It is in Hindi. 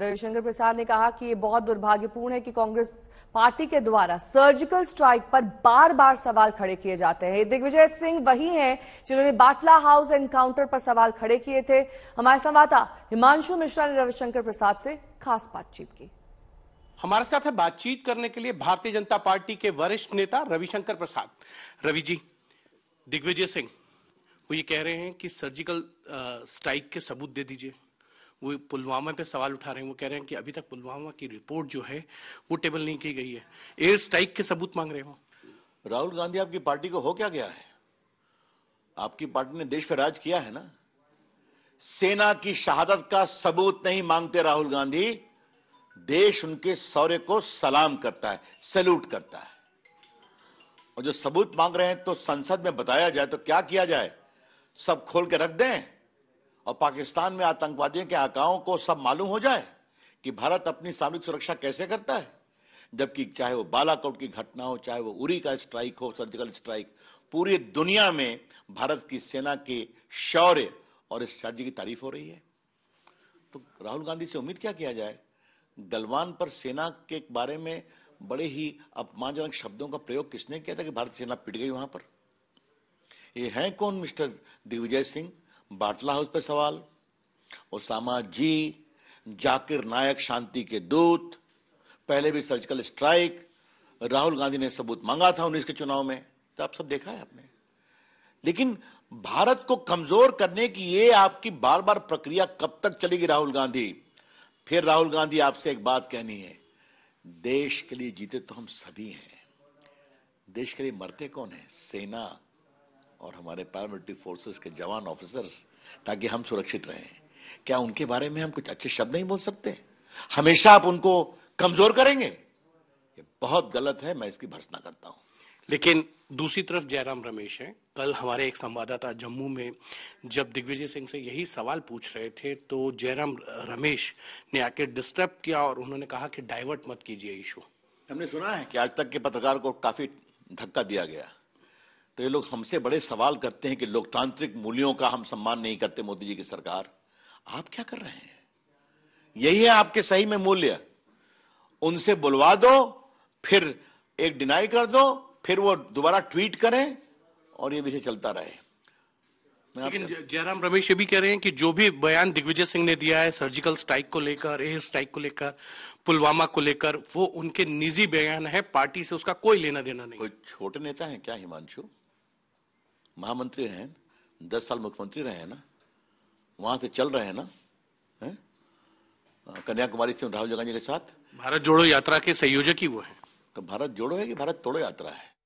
रविशंकर प्रसाद ने कहा कि ये बहुत दुर्भाग्यपूर्ण है कि कांग्रेस पार्टी के द्वारा सर्जिकल स्ट्राइक पर बार बार सवाल खड़े किए जाते हैं दिग्विजय सिंह वही हैं जिन्होंने बाटला हाउस एनकाउंटर पर सवाल खड़े किए थे हमारे संवाददाता हिमांशु मिश्रा ने रविशंकर प्रसाद से खास बातचीत की हमारे साथ है बातचीत करने के लिए भारतीय जनता पार्टी के वरिष्ठ नेता रविशंकर प्रसाद रवि जी दिग्विजय सिंह वो ये कह रहे हैं कि सर्जिकल स्ट्राइक के सबूत दे दीजिए वो पुलवामा पे सवाल उठा रहे हैं वो कह रहे हैं कि अभी तक पुलवामा की रिपोर्ट जो है वो टेबल नहीं की गई है एयर स्ट्राइक के सबूत मांग रहे हो राहुल गांधी आपकी पार्टी को हो क्या गया है आपकी पार्टी ने देश पर राज किया है ना सेना की शहादत का सबूत नहीं मांगते राहुल गांधी देश उनके सौर्य को सलाम करता है सैल्यूट करता है और जो सबूत मांग रहे हैं तो संसद में बताया जाए तो क्या किया जाए सब खोल के रख दें और पाकिस्तान में आतंकवादियों के आकाओं को सब मालूम हो जाए कि भारत अपनी सामरिक सुरक्षा कैसे करता है जबकि चाहे वो बालाकोट की घटना हो चाहे वो उरी का स्ट्राइक हो सर्जिकल स्ट्राइक पूरी दुनिया में भारत की सेना के शौर्य और स्ट्रैटी की तारीफ हो रही है तो राहुल गांधी से उम्मीद क्या किया जाए गलवान पर सेना के बारे में बड़े ही अपमानजनक शब्दों का प्रयोग किसने किया था कि भारतीय सेना पिट गई वहां पर ये है कौन मिस्टर दिग्विजय सिंह बाटला हाउस पे पर सवाल ओसामा जी जाकिर नायक शांति के दूत पहले भी सर्जिकल स्ट्राइक राहुल गांधी ने सबूत मांगा था उन्नीस के चुनाव में तो आप सब देखा है आपने लेकिन भारत को कमजोर करने की ये आपकी बार बार प्रक्रिया कब तक चलेगी राहुल गांधी फिर राहुल गांधी आपसे एक बात कहनी है देश के लिए जीते तो हम सभी हैं देश के लिए मरते कौन है सेना और हमारे पैरामिलिट्री फोर्सेस के जवान ऑफिसर्स ताकि हम सुरक्षित रहें क्या उनके बारे में हम कुछ अच्छे शब्द नहीं बोल सकते हमेशा आप उनको कमजोर करेंगे ये बहुत गलत है मैं इसकी भर्सना करता हूँ लेकिन दूसरी तरफ जयराम रमेश हैं कल हमारे एक संवाददाता जम्मू में जब दिग्विजय सिंह से यही सवाल पूछ रहे थे तो जयराम रमेश ने आके डिस्टर्ब किया और उन्होंने कहा कि डाइवर्ट मत कीजिए इशू हमने सुना है कि आज तक के पत्रकार को काफी धक्का दिया गया तो ये लोग हमसे बड़े सवाल करते हैं कि लोकतांत्रिक मूल्यों का हम सम्मान नहीं करते मोदी जी की सरकार आप क्या कर रहे हैं यही है आपके सही में मूल्य उनसे बुलवा दो फिर एक डिनाई कर दो फिर वो दोबारा ट्वीट करें और ये विषय चलता रहे लेकिन जयराम रमेश ये भी कह रहे हैं कि जो भी बयान दिग्विजय सिंह ने दिया है सर्जिकल स्ट्राइक को लेकर एयर स्ट्राइक को लेकर पुलवामा को लेकर वो उनके निजी बयान है पार्टी से उसका कोई लेना देना नहीं कोई छोटे नेता है क्या हिमांशु महामंत्री रहे हैं दस साल मुख्यमंत्री रहे हैं ना वहां से चल रहे हैं ना है? कन्याकुमारी से राहुल गांधी के साथ भारत जोड़ो यात्रा के संयोजक ही वो है तो भारत जोड़ो है कि भारत तोड़ो यात्रा है